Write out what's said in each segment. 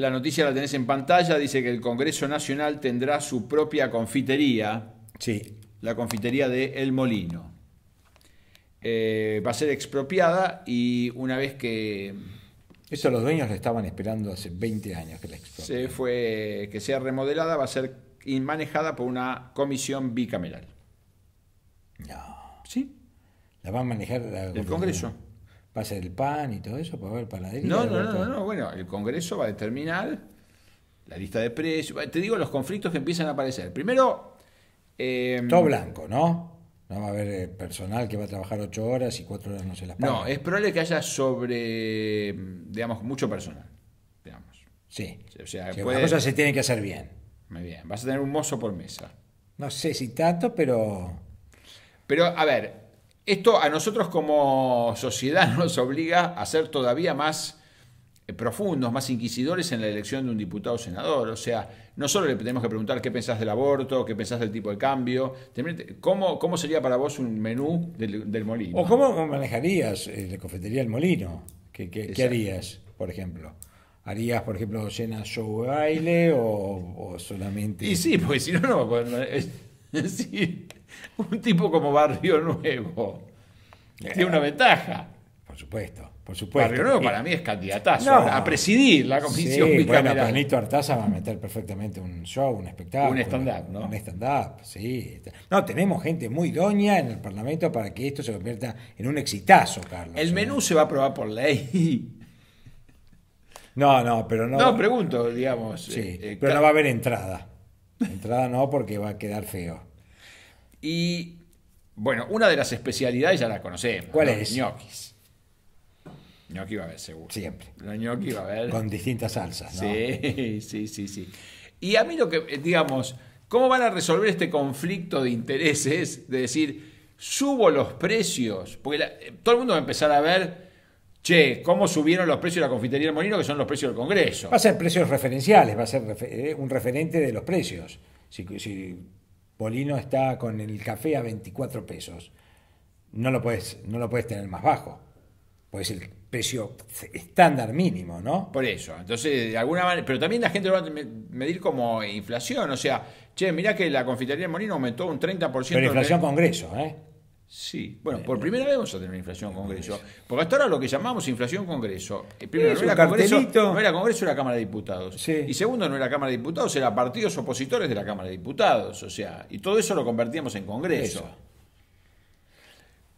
La noticia la tenés en pantalla, dice que el Congreso Nacional tendrá su propia confitería. Sí. La confitería de El Molino. Eh, va a ser expropiada y una vez que... Eso los dueños lo estaban esperando hace 20 años que la expropien. Se fue, que sea remodelada, va a ser manejada por una comisión bicameral. No. ¿Sí? La va a manejar el Congreso. Va a ser el PAN y todo eso para ver panadería. No, no, no, no, bueno, el Congreso va a determinar la lista de precios. Te digo los conflictos que empiezan a aparecer. Primero. Em, todo blanco, ¿no? No va a haber eh, personal que va a trabajar ocho horas y cuatro horas no se las paga. No, es probable que haya sobre, digamos, mucho personal. Digamos. Sí. O sea, las cosas se tienen que hacer bien. Muy bien. Vas a tener un mozo por mesa. No sé si tanto, pero. Pero, a ver, esto a nosotros como sociedad nos obliga a ser todavía más eh, profundos, más inquisidores en la elección de un diputado senador. O sea, no solo le tenemos que preguntar qué pensás del aborto, qué pensás del tipo de cambio, cómo, cómo sería para vos un menú del, molino. O cómo manejarías eh, la cafetería del molino. ¿Qué, qué, harías, por ejemplo? ¿Harías, por ejemplo, llenas show baile o, solamente... Y sí, porque si no, no... Pues, eh, sí, un tipo como Barrio Nuevo eh. tiene una ventaja. Por supuesto, por supuesto. Barrio Nuevo para mí es candidatazo a presidir la comisión sí, Bueno, Planito Artaza va a meter perfectamente un show, un espectáculo. Un stand-up, ¿no? Un stand-up, sí. No, tenemos gente muy doña en el Parlamento para que esto se convierta en un exitazo, Carlos. El menú eh. se va a aprobar por ley. No, no, pero no. No, pregunto, digamos. Sí, eh, pero no va a haber entrada entrada no, porque va a quedar feo. Y bueno, una de las especialidades ya la conocemos. ¿Cuál es? Ñoquis. Gnocchi va a haber seguro. Siempre. Los va a haber. Con distintas salsas, Sí, sí, sí, sí. Y a mí lo que, eh, digamos, ¿cómo van a resolver este conflicto de intereses? De decir, subo los precios, porque eh, todo el mundo va a empezar a ver Che, ¿cómo subieron los precios de la confitería del Molino, que son los precios del Congreso? Va a ser precios referenciales, va a ser eh, un referente de los precios. Si, Polino está con el café a 24 pesos, no lo puedes, no lo puedes tener más bajo. Pues el precio estándar mínimo, ¿no? Por eso. Entonces, de alguna manera. Pero también la gente lo va a medir como inflación. O sea, che, mirá que la confitería del Molino aumentó un 30%. Pero inflación Congreso, ¿eh? Sí, bueno, por primera vez vamos a tener una inflación Congreso. Porque hasta ahora lo que llamamos inflación Congreso, eh, primero no era Congreso, era Congreso, era Cámara de Diputados. Y segundo, no era Cámara de Diputados, era partidos opositores de la Cámara de Diputados. O sea, y todo eso lo convertíamos en Congreso.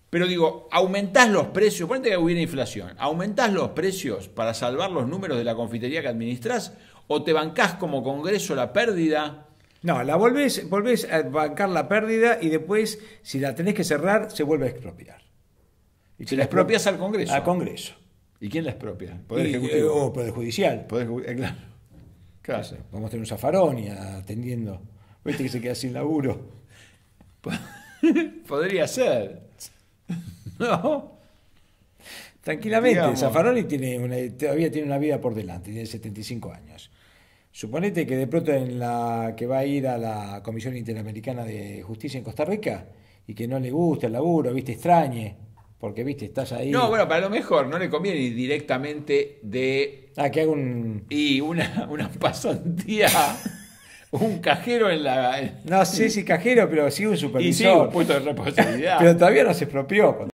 Pero digo, aumentás los precios, ponete que hubiera inflación, aumentás los precios para salvar los números de la confitería que administras, o te bancás como Congreso la pérdida no, la volvés, volvés a bancar la pérdida y después, si la tenés que cerrar, se vuelve a expropiar. Y se la expropias al Congreso. Al Congreso. ¿Y quién la expropia? ¿Poder eh, O Poder Judicial. Poder, eh, claro. Vamos eh, a tener un zafaroni atendiendo. Viste que se queda sin laburo. Podría ser. ¿No? Tranquilamente, Zafaroni tiene todavía tiene una vida por delante, tiene 75 años. Suponete que de pronto en la que va a ir a la Comisión Interamericana de Justicia en Costa Rica y que no le gusta el laburo, viste, extrañe, porque viste, estás ahí. No, bueno, para lo mejor no le conviene ir directamente de. Ah, que haga un. Y una, una pasantía. un cajero en la. No sé si cajero, pero sí un supervisor. Y sí, un punto de responsabilidad. pero todavía no se expropió.